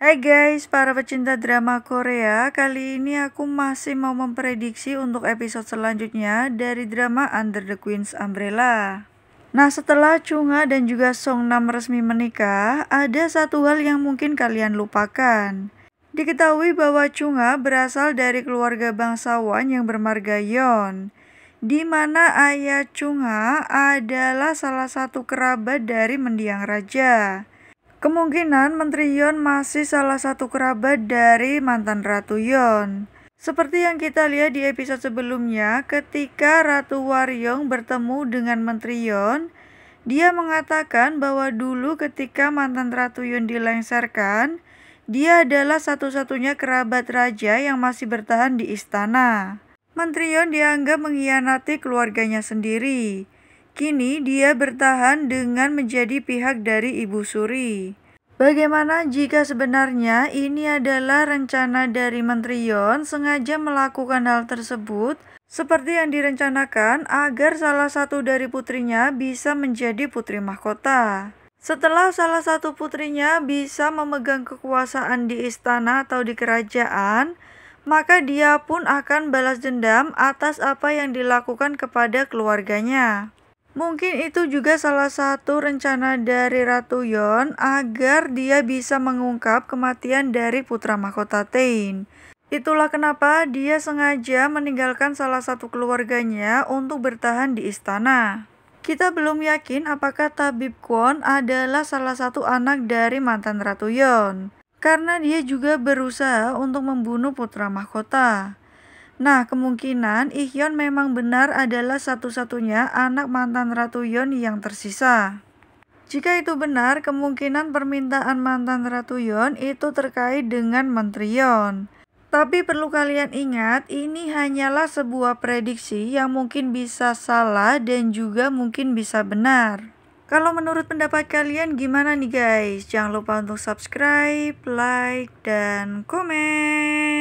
Hai guys, para pecinta drama Korea, kali ini aku masih mau memprediksi untuk episode selanjutnya dari drama Under the Queen's Umbrella. Nah setelah Chunga dan juga Song Nam resmi menikah, ada satu hal yang mungkin kalian lupakan. Diketahui bahwa Chunga berasal dari keluarga bangsawan yang bermarga Yeon, di mana ayah Chunga adalah salah satu kerabat dari mendiang raja. Kemungkinan Menteri Yon masih salah satu kerabat dari mantan Ratu Yon. Seperti yang kita lihat di episode sebelumnya, ketika Ratu Waryong bertemu dengan Menteri Yon, dia mengatakan bahwa dulu ketika mantan Ratu Yon dilengsarkan, dia adalah satu-satunya kerabat raja yang masih bertahan di istana. Menteri Yon dianggap mengkhianati keluarganya sendiri. Kini dia bertahan dengan menjadi pihak dari Ibu Suri. Bagaimana jika sebenarnya ini adalah rencana dari Menteri Yon sengaja melakukan hal tersebut seperti yang direncanakan agar salah satu dari putrinya bisa menjadi putri mahkota. Setelah salah satu putrinya bisa memegang kekuasaan di istana atau di kerajaan, maka dia pun akan balas dendam atas apa yang dilakukan kepada keluarganya. Mungkin itu juga salah satu rencana dari Ratu Yon agar dia bisa mengungkap kematian dari putra mahkota Tain. Itulah kenapa dia sengaja meninggalkan salah satu keluarganya untuk bertahan di istana. Kita belum yakin apakah Tabib Kwon adalah salah satu anak dari mantan Ratu Yon. karena dia juga berusaha untuk membunuh putra mahkota. Nah, kemungkinan Ikhyon memang benar adalah satu-satunya anak mantan Ratu Yon yang tersisa. Jika itu benar, kemungkinan permintaan mantan Ratu Yon itu terkait dengan Menteri Yon. Tapi perlu kalian ingat, ini hanyalah sebuah prediksi yang mungkin bisa salah dan juga mungkin bisa benar. Kalau menurut pendapat kalian gimana nih guys? Jangan lupa untuk subscribe, like, dan komen.